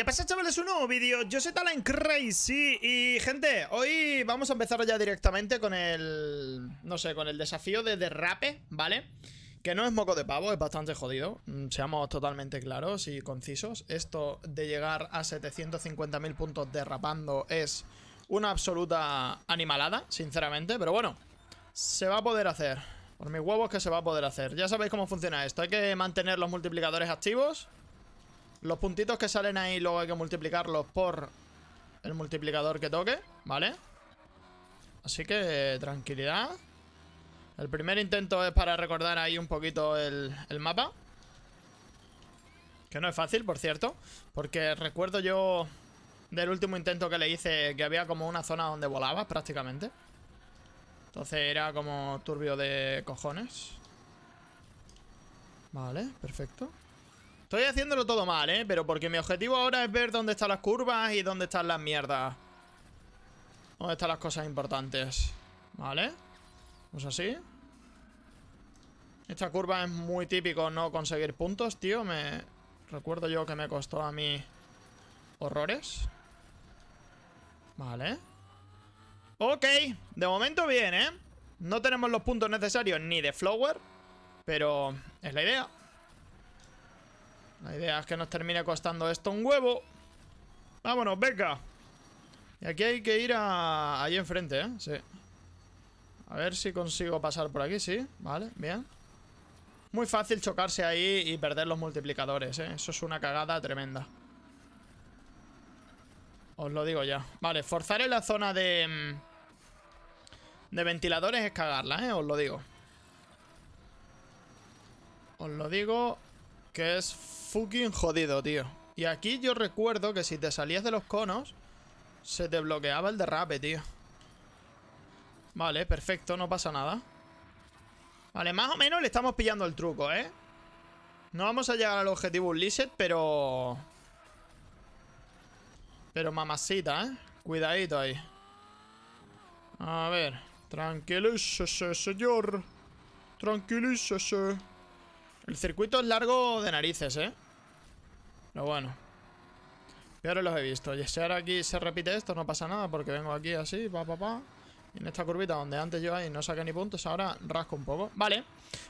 ¿Qué pasa chavales? Un nuevo vídeo, yo soy Talan Crazy y gente, hoy vamos a empezar ya directamente con el, no sé, con el desafío de derrape, ¿vale? Que no es moco de pavo, es bastante jodido, mm, seamos totalmente claros y concisos, esto de llegar a 750.000 puntos derrapando es una absoluta animalada, sinceramente, pero bueno, se va a poder hacer, por mis huevos que se va a poder hacer, ya sabéis cómo funciona esto, hay que mantener los multiplicadores activos... Los puntitos que salen ahí luego hay que multiplicarlos por el multiplicador que toque, ¿vale? Así que tranquilidad. El primer intento es para recordar ahí un poquito el, mapa. Que no es fácil, por cierto. Porque recuerdo yo del último intento que le hice que había como una zona donde volabas prácticamente. Entonces era como turbio de cojones. Vale, perfecto. Estoy haciéndolo todo mal, ¿eh? Pero porque mi objetivo ahora es ver dónde están las curvas y dónde están las mierdas. Dónde están las cosas importantes. ¿Vale? Pues así. Esta curva es muy típico no conseguir puntos, tío. Me... Recuerdo yo que me costó a mí... Horrores. Vale. Ok. De momento bien, ¿eh? No tenemos los puntos necesarios ni de Flower. Pero es la idea. La idea es que nos termine costando esto un huevo. Vámonos, venga. Y aquí hay que ir a... Ahí enfrente, ¿eh? Sí. A ver si consigo pasar por aquí, sí. Vale, bien. Muy fácil chocarse ahí y perder los multiplicadores, ¿eh? Eso es una cagada tremenda. Os lo digo ya. Vale, forzar en la zona de... Mm, de ventiladores es cagarla, ¿eh? Os lo digo. Os lo digo que es fucking jodido, tío. Y aquí yo recuerdo que si te salías de los conos, se te bloqueaba el derrape, tío. Vale, perfecto, no pasa nada. Vale, más o menos le estamos pillando el truco, ¿eh? No vamos a llegar al objetivo Unleashed, pero... Pero mamacita, ¿eh? Cuidadito ahí. A ver. Tranquilícese, señor. Tranquilícese. El circuito es largo de narices, ¿eh? Pero bueno. Pero los he visto. Y si ahora aquí se repite esto, no pasa nada, porque vengo aquí así, pa, pa, pa. en esta curvita donde antes yo ahí no saqué ni puntos, ahora rasco un poco. Vale.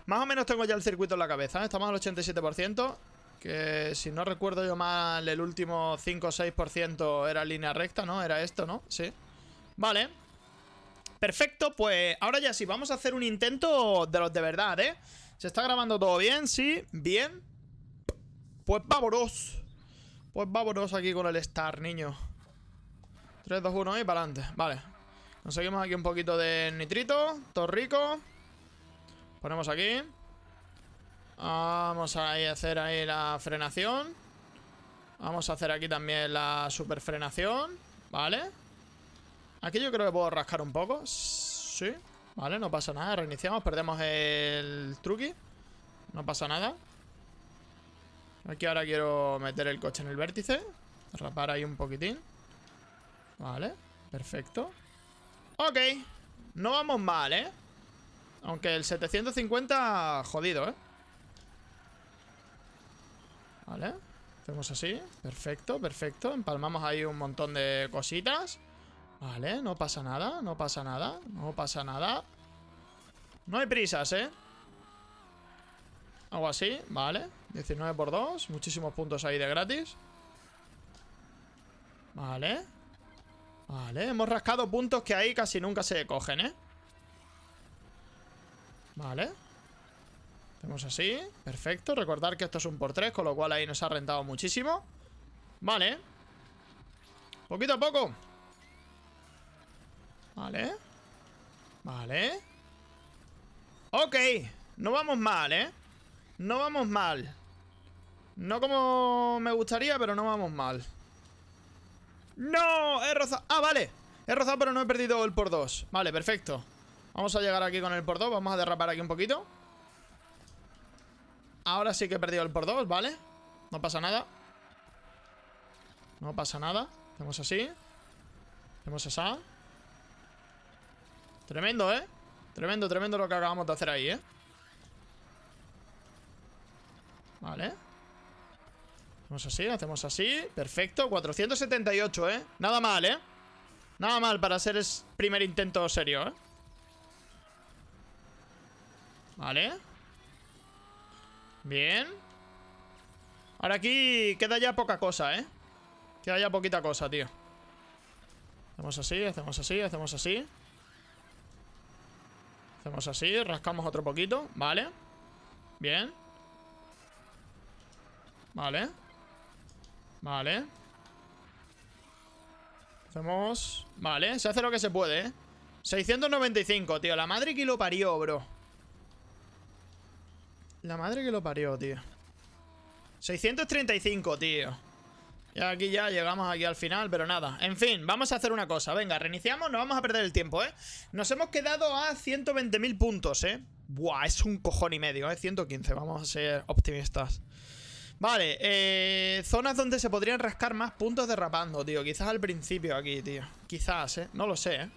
Más o menos tengo ya el circuito en la cabeza. ¿eh? Estamos al 87%. Que si no recuerdo yo mal, el último 5 o 6% era línea recta, ¿no? Era esto, ¿no? Sí. Vale. Perfecto, pues ahora ya sí, vamos a hacer un intento de los de verdad, ¿eh? ¿Se está grabando todo bien? ¿Sí? ¿Bien? Pues vámonos. Pues vámonos aquí con el Star, niño. 3, 2, 1 y para adelante. Vale. Conseguimos aquí un poquito de nitrito. rico. Ponemos aquí. Vamos a hacer ahí la frenación. Vamos a hacer aquí también la super frenación. Vale. Aquí yo creo que puedo rascar un poco. Sí. Vale, no pasa nada. Reiniciamos, perdemos el truqui. No pasa nada. Aquí ahora quiero meter el coche en el vértice. Rapar ahí un poquitín. Vale, perfecto. Ok, no vamos mal, ¿eh? Aunque el 750, jodido, ¿eh? Vale, hacemos así. Perfecto, perfecto. Empalmamos ahí un montón de cositas. Vale, no pasa nada, no pasa nada, no pasa nada. No hay prisas, ¿eh? Algo así, vale. 19 por 2, muchísimos puntos ahí de gratis. Vale. Vale, hemos rascado puntos que ahí casi nunca se cogen, ¿eh? Vale. Hacemos así, perfecto. Recordar que esto es un por 3, con lo cual ahí nos ha rentado muchísimo. Vale. Poquito a poco. Vale. Vale. Ok. No vamos mal, ¿eh? No vamos mal. No como me gustaría, pero no vamos mal. ¡No! He rozado... ¡Ah, vale! He rozado, pero no he perdido el por dos Vale, perfecto. Vamos a llegar aquí con el por 2. Vamos a derrapar aquí un poquito. Ahora sí que he perdido el por dos ¿vale? No pasa nada. No pasa nada. Hacemos así. Hacemos esa. Tremendo, ¿eh? Tremendo, tremendo lo que acabamos de hacer ahí, ¿eh? Vale Hacemos así, hacemos así Perfecto, 478, ¿eh? Nada mal, ¿eh? Nada mal para hacer el primer intento serio, ¿eh? Vale Bien Ahora aquí queda ya poca cosa, ¿eh? Queda ya poquita cosa, tío Hacemos así, hacemos así, hacemos así Hacemos así, rascamos otro poquito, vale Bien Vale Vale Hacemos... Vale, se hace lo que se puede, ¿eh? 695, tío, la madre que lo parió, bro La madre que lo parió, tío 635, tío y aquí ya llegamos aquí al final, pero nada. En fin, vamos a hacer una cosa. Venga, reiniciamos, no vamos a perder el tiempo, ¿eh? Nos hemos quedado a 120.000 puntos, ¿eh? Buah, es un cojón y medio, ¿eh? 115, vamos a ser optimistas. Vale, eh, zonas donde se podrían rascar más puntos derrapando, tío. Quizás al principio aquí, tío. Quizás, ¿eh? No lo sé, ¿eh?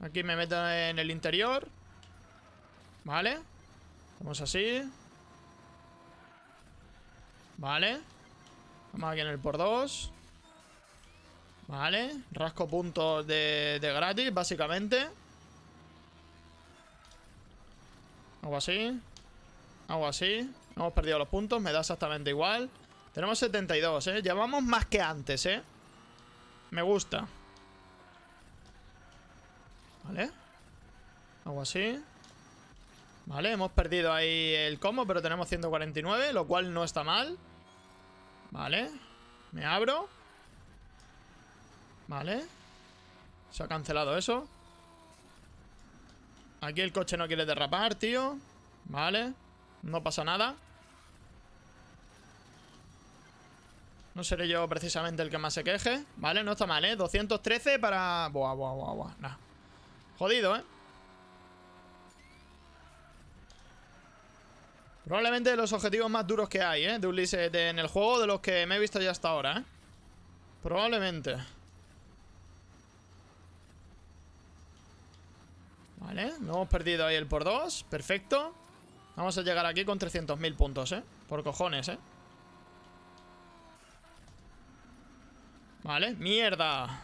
Aquí me meto en el interior. Vale. Vamos así. Vale. Vamos aquí en el por 2 Vale, rasco puntos de, gratis, básicamente Algo así Algo así Hemos perdido los puntos, me da exactamente igual Tenemos 72, ¿eh? Llevamos más que antes, ¿eh? Me gusta Vale Algo así Vale, hemos perdido ahí el combo Pero tenemos 149, lo cual no está mal Vale. Me abro. Vale. Se ha cancelado eso. Aquí el coche no quiere derrapar, tío. Vale. No pasa nada. No seré yo precisamente el que más se queje. Vale, no está mal, ¿eh? 213 para... Buah, buah, buah, buah. Jodido, ¿eh? Probablemente de los objetivos más duros que hay, ¿eh? De en el juego, de los que me he visto ya hasta ahora, ¿eh? Probablemente. Vale, no hemos perdido ahí el por dos, Perfecto. Vamos a llegar aquí con 300.000 puntos, ¿eh? Por cojones, ¿eh? Vale, mierda.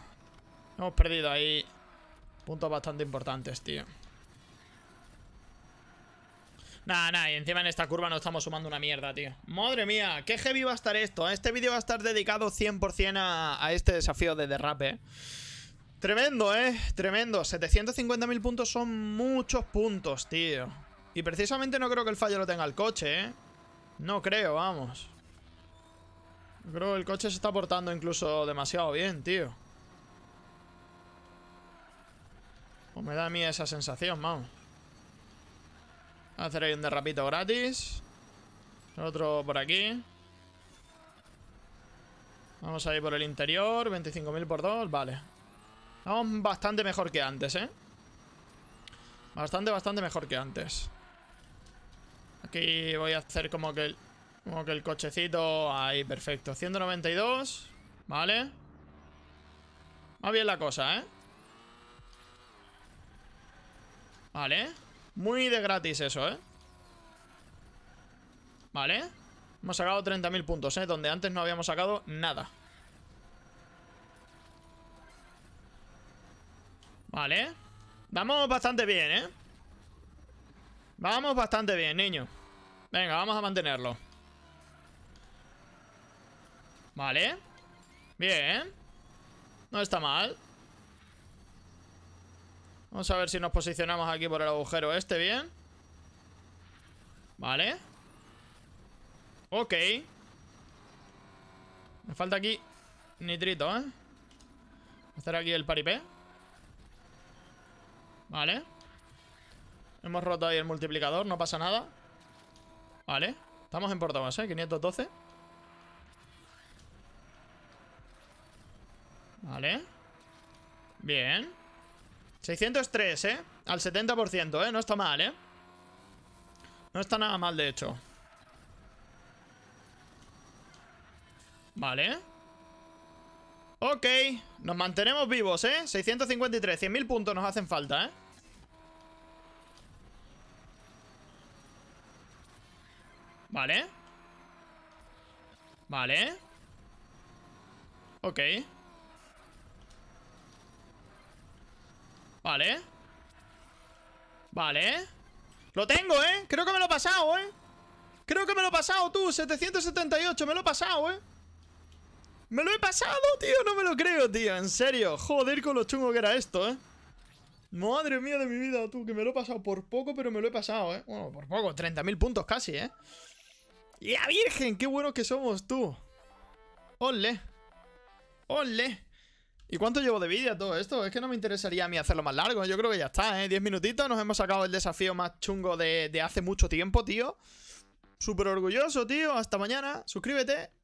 Hemos perdido ahí puntos bastante importantes, tío. Nah, nah, y encima en esta curva no estamos sumando una mierda, tío Madre mía, qué heavy va a estar esto Este vídeo va a estar dedicado 100% a, este desafío de derrape Tremendo, eh, tremendo 750.000 puntos son muchos puntos, tío Y precisamente no creo que el fallo lo tenga el coche, eh No creo, vamos Creo que el coche se está portando incluso demasiado bien, tío o pues me da a mí esa sensación, vamos hacer ahí un derrapito gratis. Otro por aquí. Vamos a ir por el interior. 25.000 por dos, Vale. Vamos bastante mejor que antes, ¿eh? Bastante, bastante mejor que antes. Aquí voy a hacer como que el, como que el cochecito... Ahí, perfecto. 192. Vale. Va bien la cosa, ¿eh? Vale. Muy de gratis eso, ¿eh? Vale Hemos sacado 30.000 puntos, ¿eh? Donde antes no habíamos sacado nada Vale Vamos bastante bien, ¿eh? Vamos bastante bien, niño Venga, vamos a mantenerlo Vale Bien No está mal Vamos a ver si nos posicionamos aquí por el agujero este bien Vale Ok Me falta aquí nitrito, ¿eh? Hacer aquí el paripé Vale Hemos roto ahí el multiplicador, no pasa nada Vale Estamos en portavoz, ¿eh? 512 Vale Bien 603, ¿eh? Al 70%, ¿eh? No está mal, ¿eh? No está nada mal, de hecho Vale Ok Nos mantenemos vivos, ¿eh? 653, 100.000 puntos nos hacen falta, ¿eh? Vale Vale Ok Vale Vale Lo tengo, ¿eh? Creo que me lo he pasado, ¿eh? Creo que me lo he pasado, tú 778, me lo he pasado, ¿eh? ¡Me lo he pasado, tío! No me lo creo, tío, en serio Joder con lo chungo que era esto, ¿eh? Madre mía de mi vida, tú, que me lo he pasado por poco, pero me lo he pasado, ¿eh? Bueno, por poco, 30.000 puntos casi, ¿eh? ¡La virgen! ¡Qué buenos que somos, tú! ¡Ole! ¡Ole! ¿Y cuánto llevo de vida todo esto? Es que no me interesaría a mí hacerlo más largo. Yo creo que ya está, ¿eh? Diez minutitos. Nos hemos sacado el desafío más chungo de, de hace mucho tiempo, tío. Súper orgulloso, tío. Hasta mañana. Suscríbete.